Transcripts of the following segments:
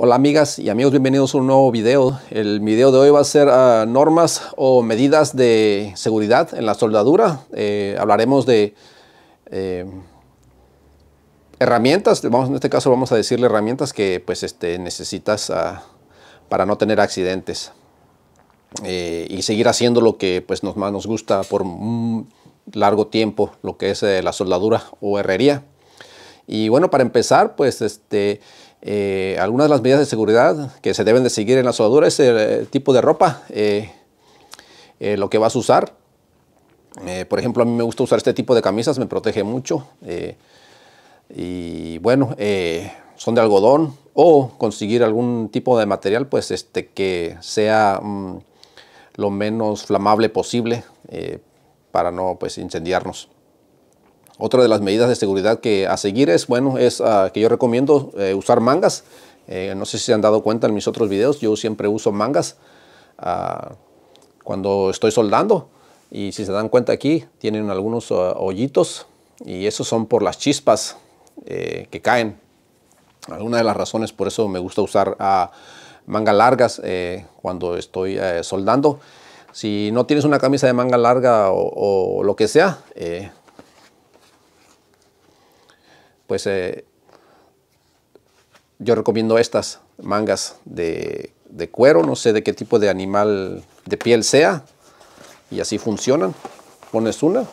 Hola amigas y amigos, bienvenidos a un nuevo video. El video de hoy va a ser ah, normas o medidas de seguridad en la soldadura. Eh, hablaremos de eh, herramientas, en este caso vamos a decirle herramientas que pues, este, necesitas ah, para no tener accidentes eh, y seguir haciendo lo que pues, nos, más nos gusta por un largo tiempo, lo que es la soldadura o herrería. Y bueno, para empezar, pues este eh, algunas de las medidas de seguridad que se deben de seguir en la soldadura es el, eh, tipo de ropa, eh, lo que vas a usar. por ejemplo, a mí me gusta usar este tipo de camisas, me protege mucho. y bueno, son de algodón o conseguir algún tipo de material pues este, que sea mm, lo menos flamable posible para no pues, incendiarnos. Otra de las medidas de seguridad que a seguir es, bueno, es ah, que yo recomiendo eh, usar mangas. Eh, no sé si se han dado cuenta en mis otros videos, yo siempre uso mangas ah, cuando estoy soldando. Y si se dan cuenta aquí, tienen algunos ah, hoyitos y esos son por las chispas eh, que caen. Una de las razones por eso me gusta usar mangas largas cuando estoy soldando. Si no tienes una camisa de manga larga o, o lo que sea, pues eh, yo recomiendo estas mangas de, cuero, no sé de qué tipo de animal de piel sea, y así funcionan. Pones una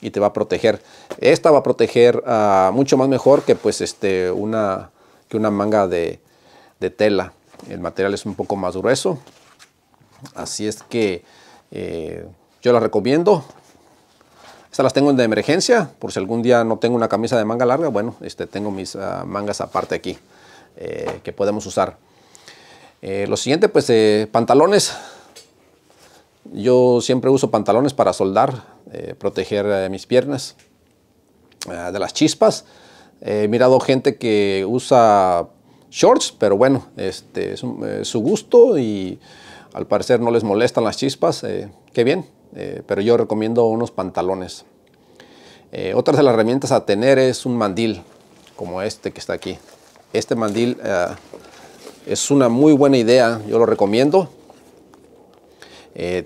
y te va a proteger. Esta va a proteger ah, mucho más mejor que pues este, una, que una manga de, tela. El material es un poco más grueso, así es que eh, yo la recomiendo. Estas las tengo de emergencia, por si algún día no tengo una camisa de manga larga, bueno, este, tengo mis ah, mangas aparte aquí eh, que podemos usar. Eh, lo siguiente, pues eh, pantalones. Yo siempre uso pantalones para soldar, proteger mis piernas ah, de las chispas. He mirado gente que usa shorts, pero bueno, este es su gusto y al parecer no les molestan las chispas. qué bien, eh, pero yo recomiendo unos pantalones. Eh, otra de las herramientas a tener es un mandil, como este que está aquí. Este mandil eh, es una muy buena idea, yo lo recomiendo.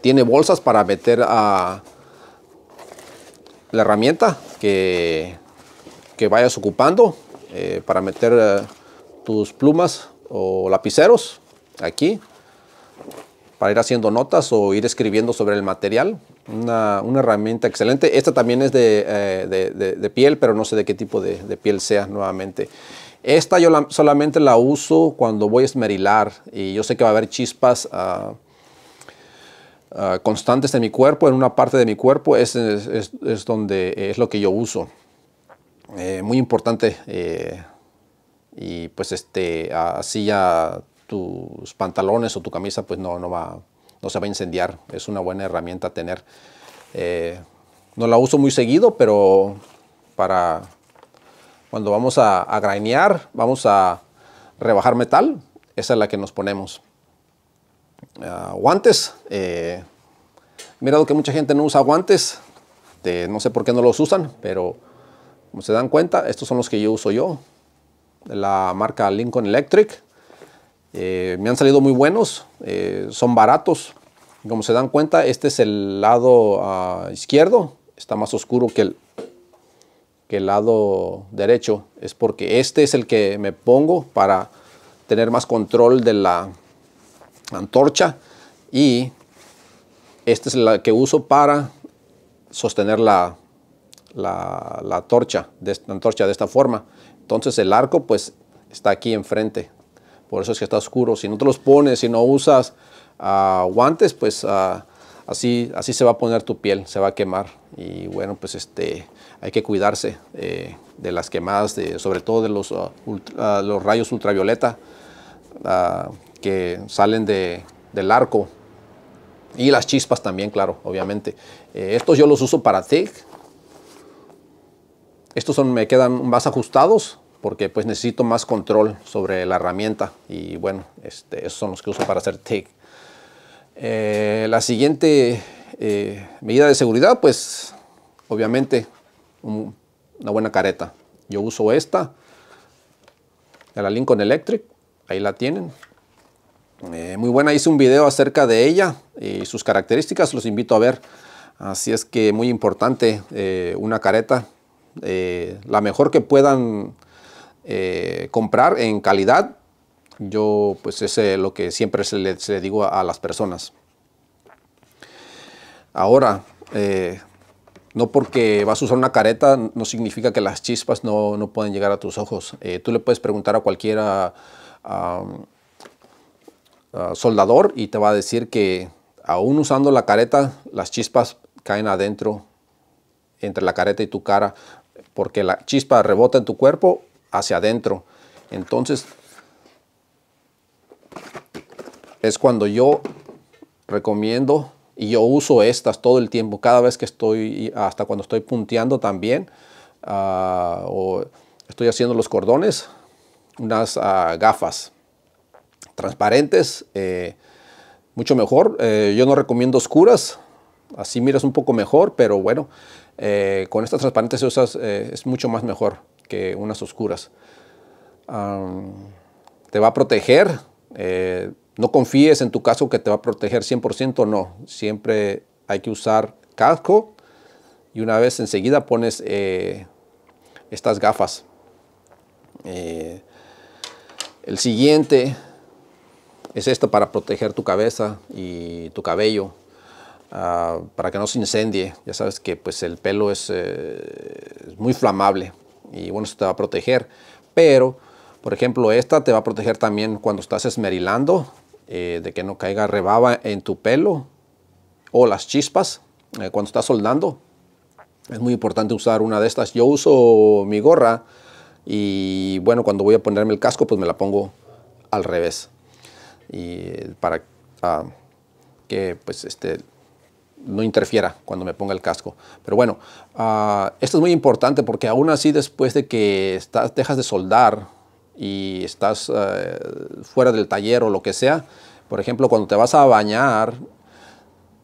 tiene bolsas para meter a la herramienta que, que vayas ocupando, para meter tus plumas o lapiceros aquí para ir haciendo notas o ir escribiendo sobre el material. Una, herramienta excelente. Esta también es eh, de, piel, pero no sé de qué tipo de, piel sea nuevamente. Esta yo solamente la uso cuando voy a esmerilar y yo sé que va a haber chispas ah, ah, constantes en mi cuerpo, en una parte de mi cuerpo, es, es, donde es lo que yo uso. Eh, muy importante eh, y pues este así ya tus pantalones o tu camisa pues no, va, no se va a incendiar. Es una buena herramienta tener. Eh, no la uso muy seguido, pero para cuando vamos a, a grainear, vamos a rebajar metal, esa es la que nos ponemos. Ah, guantes, eh, mirado que mucha gente no usa guantes, no sé por qué no los usan, pero como se dan cuenta, estos son los que yo uso yo, de la marca Lincoln Electric. Eh, me han salido muy buenos, eh, son baratos. Como se dan cuenta, este es el lado ah, izquierdo, está más oscuro que el, que el lado derecho. Es porque este es el que me pongo para tener más control de la antorcha y este es la que uso para sostener la, de, la antorcha de esta forma. Entonces el arco pues está aquí enfrente por eso es que está oscuro. Si no te los pones, si no usas ah, guantes, pues ah, así, así se va a poner tu piel, se va a quemar. Y bueno, pues este, hay que cuidarse eh, de las quemadas, sobre todo de los, ah, rayos ultravioleta que salen del arco. Y las chispas también, claro, obviamente. Eh, estos yo los uso para TIG. Estos son, me quedan más ajustados porque pues necesito más control sobre la herramienta y bueno, este, esos son los que uso para hacer TIG. Eh, la siguiente eh, medida de seguridad, pues obviamente una buena careta. Yo uso esta, de la Lincoln Electric, ahí la tienen. Eh, muy buena, hice un video acerca de ella y sus características, los invito a ver. Así es que muy importante una careta, la mejor que puedan eh, comprar en calidad. Yo, pues, es eh, lo que siempre se le, digo a, las personas. Ahora, eh, no porque vas a usar una careta, no significa que las chispas no, no pueden llegar a tus ojos. tú le puedes preguntar a cualquiera soldador y te va a decir que aún usando la careta, las chispas caen adentro entre la careta y tu cara porque la chispa rebota en tu cuerpo hacia adentro. Entonces, es cuando yo recomiendo y yo uso estas todo el tiempo, cada vez que estoy, hasta cuando estoy punteando también, ah, o estoy haciendo los cordones, unas ah, gafas transparentes, eh, mucho mejor. Eh, yo no recomiendo oscuras, así miras un poco mejor, pero bueno, eh, con estas transparentes usas, es mucho más mejor que unas oscuras. te va a proteger. Eh, no confíes en tu caso que te va a proteger 100%, no. Siempre hay que usar casco y una vez enseguida pones eh, estas gafas. Eh, el siguiente es esto para proteger tu cabeza y tu cabello. Ah, para que no se incendie. Ya sabes que pues el pelo es, es muy flamable y bueno, esto te va a proteger. Pero, por ejemplo, esta te va a proteger también cuando estás esmerilando, eh, de que no caiga rebaba en tu pelo o las chispas eh, cuando estás soldando. Es muy importante usar una de estas. Yo uso mi gorra y bueno, cuando voy a ponerme el casco, pues me la pongo al revés. Y eh, para ah, que pues este no interfiera cuando me ponga el casco. Pero bueno, ah, esto es muy importante porque aún así después de que estás, dejas de soldar y estás eh, fuera del taller o lo que sea, por ejemplo, cuando te vas a bañar,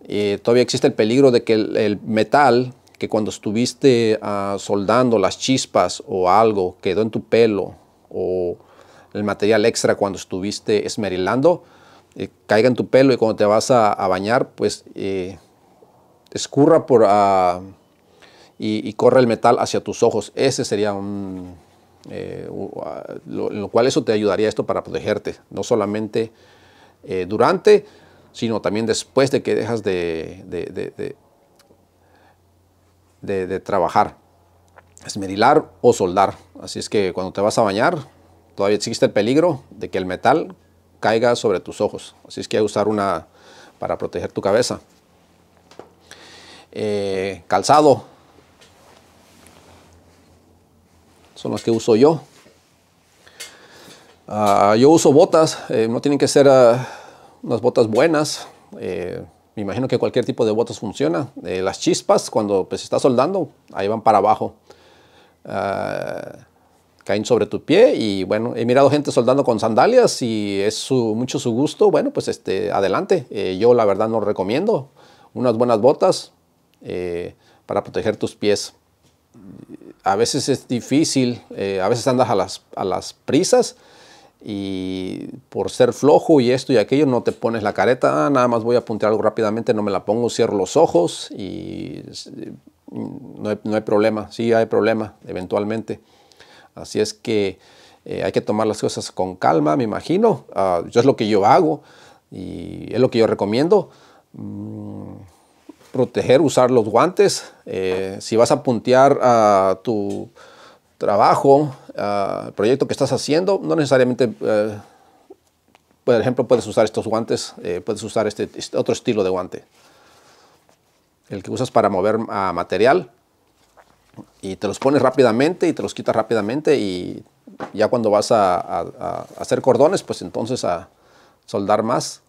eh, todavía existe el peligro de que el, metal que cuando estuviste ah, soldando las chispas o algo quedó en tu pelo o el material extra cuando estuviste esmerilando, eh, caiga en tu pelo y cuando te vas a, bañar, pues escurra por, ah, y, corre el metal hacia tus ojos. Ese sería un... Eh, ah, lo, cual eso te ayudaría esto para protegerte, no solamente eh, durante, sino también después de que dejas de, de, de trabajar esmerilar o soldar. Así es que cuando te vas a bañar, todavía existe el peligro de que el metal caiga sobre tus ojos. Así es que hay que usar una para proteger tu cabeza. Eh, calzado. Son las que uso yo. Ah, yo uso botas, eh, no tienen que ser ah, unas botas buenas. Eh, me imagino que cualquier tipo de botas funciona. las chispas, cuando pues, está soldando, ahí van para abajo. Ah, caen sobre tu pie y bueno, he mirado gente soldando con sandalias y es mucho su gusto. Bueno, pues este, adelante. yo la verdad no recomiendo unas buenas botas, eh, para proteger tus pies. A veces es difícil, eh, a veces andas a las, prisas y por ser flojo y esto y aquello no te pones la careta, ah, nada más voy a apuntar algo rápidamente, no me la pongo, cierro los ojos y mm, no hay, no hay problema, sí hay problema eventualmente. Así es que eh, hay que tomar las cosas con calma, me imagino. Ah, yo es lo que yo hago y es lo que yo recomiendo. Mm, proteger, usar los guantes. Eh, si vas a puntear a tu trabajo, el proyecto que estás haciendo, no necesariamente, eh, por ejemplo, puedes usar estos guantes, eh, puedes usar este, otro estilo de guante. El que usas para mover material y te los pones rápidamente y te los quitas rápidamente y ya cuando vas a hacer cordones, pues entonces a soldar más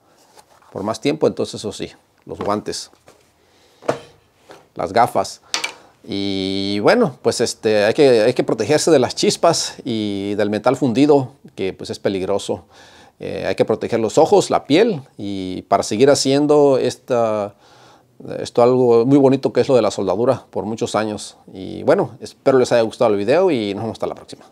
por más tiempo, entonces eso sí, los guantes las gafas. Y bueno, pues este, hay, que, hay que protegerse de las chispas y del metal fundido, que pues es peligroso. Eh, hay que proteger los ojos, la piel, y para seguir haciendo esto algo muy bonito que es lo de la soldadura por muchos años. Y bueno, espero les haya gustado el video y nos vemos hasta la próxima.